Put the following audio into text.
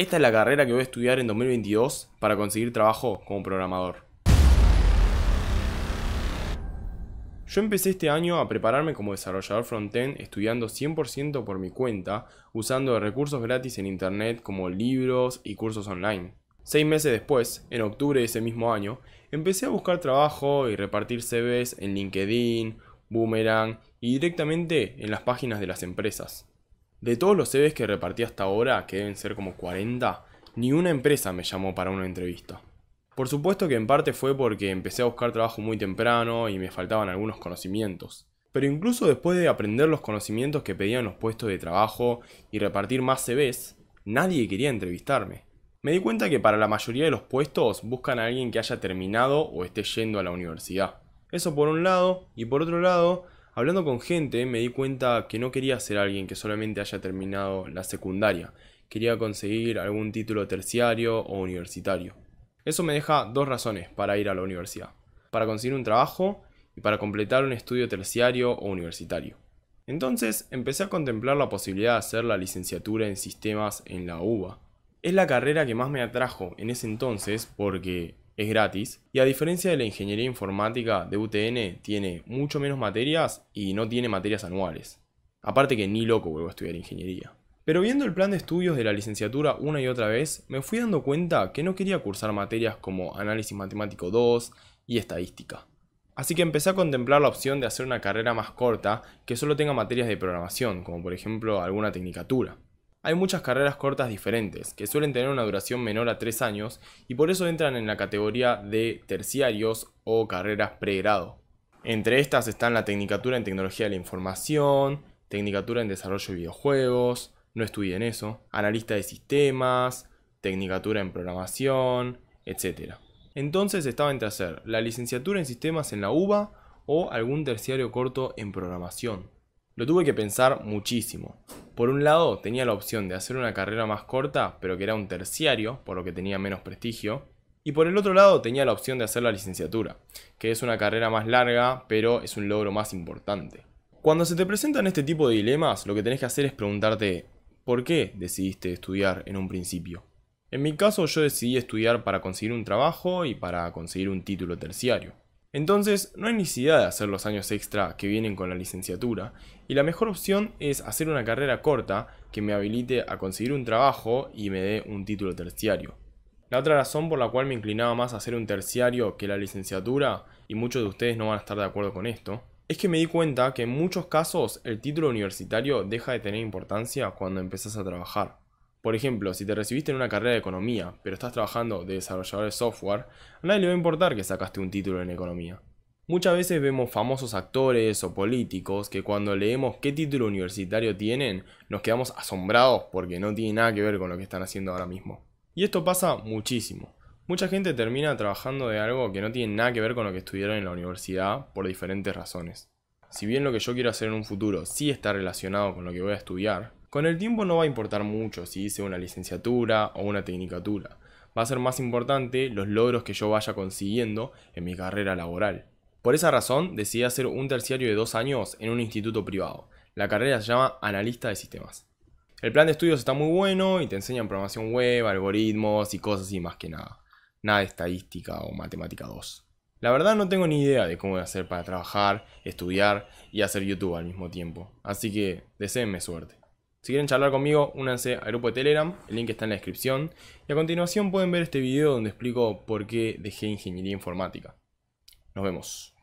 Esta es la carrera que voy a estudiar en 2022 para conseguir trabajo como programador. Yo empecé este año a prepararme como desarrollador frontend estudiando 100% por mi cuenta, usando recursos gratis en internet como libros y cursos online. Seis meses después, en octubre de ese mismo año, empecé a buscar trabajo y repartir CVs en LinkedIn, Boomerang y directamente en las páginas de las empresas. De todos los CVs que repartí hasta ahora, que deben ser como 40, ni una empresa me llamó para una entrevista. Por supuesto que en parte fue porque empecé a buscar trabajo muy temprano y me faltaban algunos conocimientos. Pero incluso después de aprender los conocimientos que pedían los puestos de trabajo y repartir más CVs, nadie quería entrevistarme. Me di cuenta que para la mayoría de los puestos buscan a alguien que haya terminado o esté yendo a la universidad. Eso por un lado, y por otro lado, Hablando con gente me di cuenta que no quería ser alguien que solamente haya terminado la secundaria, quería conseguir algún título terciario o universitario. Eso me deja dos razones para ir a la universidad, para conseguir un trabajo y para completar un estudio terciario o universitario. Entonces empecé a contemplar la posibilidad de hacer la licenciatura en sistemas en la UBA. Es la carrera que más me atrajo en ese entonces porque es gratis y a diferencia de la ingeniería informática de UTN tiene mucho menos materias y no tiene materias anuales. Aparte que ni loco vuelvo a estudiar ingeniería. Pero viendo el plan de estudios de la licenciatura una y otra vez, me fui dando cuenta que no quería cursar materias como análisis matemático 2 y estadística. Así que empecé a contemplar la opción de hacer una carrera más corta que solo tenga materias de programación, como por ejemplo alguna tecnicatura. Hay muchas carreras cortas diferentes, que suelen tener una duración menor a 3 años y por eso entran en la categoría de terciarios o carreras pregrado. Entre estas están la Tecnicatura en Tecnología de la Información, Tecnicatura en Desarrollo de Videojuegos, no en eso, Analista de Sistemas, Tecnicatura en Programación, etc. Entonces estaba entre hacer la licenciatura en Sistemas en la UBA o algún terciario corto en Programación. Lo tuve que pensar muchísimo. Por un lado, tenía la opción de hacer una carrera más corta, pero que era un terciario, por lo que tenía menos prestigio. Y por el otro lado, tenía la opción de hacer la licenciatura, que es una carrera más larga, pero es un logro más importante. Cuando se te presentan este tipo de dilemas, lo que tenés que hacer es preguntarte, ¿por qué decidiste estudiar en un principio? En mi caso, yo decidí estudiar para conseguir un trabajo y para conseguir un título terciario. Entonces, no hay necesidad de hacer los años extra que vienen con la licenciatura, y la mejor opción es hacer una carrera corta que me habilite a conseguir un trabajo y me dé un título terciario. La otra razón por la cual me inclinaba más a hacer un terciario que la licenciatura, y muchos de ustedes no van a estar de acuerdo con esto, es que me di cuenta que en muchos casos el título universitario deja de tener importancia cuando empezás a trabajar. Por ejemplo, si te recibiste en una carrera de economía, pero estás trabajando de desarrollador de software, a nadie le va a importar que sacaste un título en economía. Muchas veces vemos famosos actores o políticos que cuando leemos qué título universitario tienen, nos quedamos asombrados porque no tiene nada que ver con lo que están haciendo ahora mismo. Y esto pasa muchísimo. Mucha gente termina trabajando de algo que no tiene nada que ver con lo que estudiaron en la universidad por diferentes razones. Si bien lo que yo quiero hacer en un futuro sí está relacionado con lo que voy a estudiar, con el tiempo no va a importar mucho si hice una licenciatura o una tecnicatura. Va a ser más importante los logros que yo vaya consiguiendo en mi carrera laboral. Por esa razón decidí hacer un terciario de dos años en un instituto privado. La carrera se llama Analista de Sistemas. El plan de estudios está muy bueno y te enseñan programación web, algoritmos y cosas así más que nada. Nada de estadística o matemática 2. La verdad no tengo ni idea de cómo voy a hacer para trabajar, estudiar y hacer YouTube al mismo tiempo. Así que deseenme suerte. Si quieren charlar conmigo, únanse al grupo de Telegram, el link está en la descripción. Y a continuación pueden ver este video donde explico por qué dejé ingeniería informática. Nos vemos.